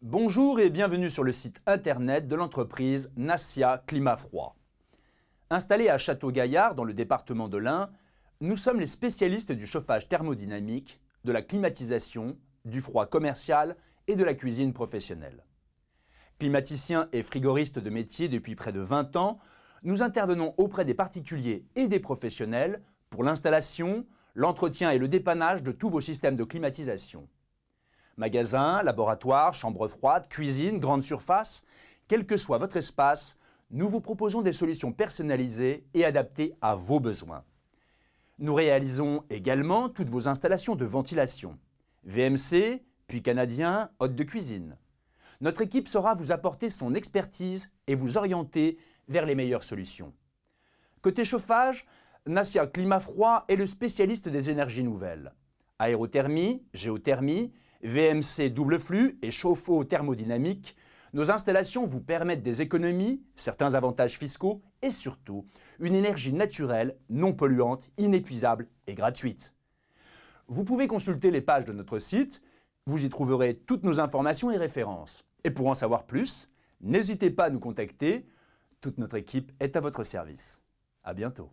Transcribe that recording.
Bonjour et bienvenue sur le site internet de l'entreprise Nassia Climat Froid. Installés à Château-Gaillard, dans le département de l'Ain, nous sommes les spécialistes du chauffage thermodynamique, de la climatisation, du froid commercial et de la cuisine professionnelle. Climaticien et frigoriste de métier depuis près de 20 ans, nous intervenons auprès des particuliers et des professionnels pour l'installation, l'entretien et le dépannage de tous vos systèmes de climatisation. Magasin, laboratoire, chambre froide, cuisine, grande surface. Quel que soit votre espace, nous vous proposons des solutions personnalisées et adaptées à vos besoins. Nous réalisons également toutes vos installations de ventilation. VMC, puis canadien, hôte de cuisine. Notre équipe saura vous apporter son expertise et vous orienter vers les meilleures solutions. Côté chauffage, Nassia Climat est le spécialiste des énergies nouvelles. Aérothermie, géothermie, VMC double flux et chauffe-eau thermodynamique, nos installations vous permettent des économies, certains avantages fiscaux et surtout une énergie naturelle, non polluante, inépuisable et gratuite. Vous pouvez consulter les pages de notre site, vous y trouverez toutes nos informations et références. Et pour en savoir plus, n'hésitez pas à nous contacter, toute notre équipe est à votre service. À bientôt.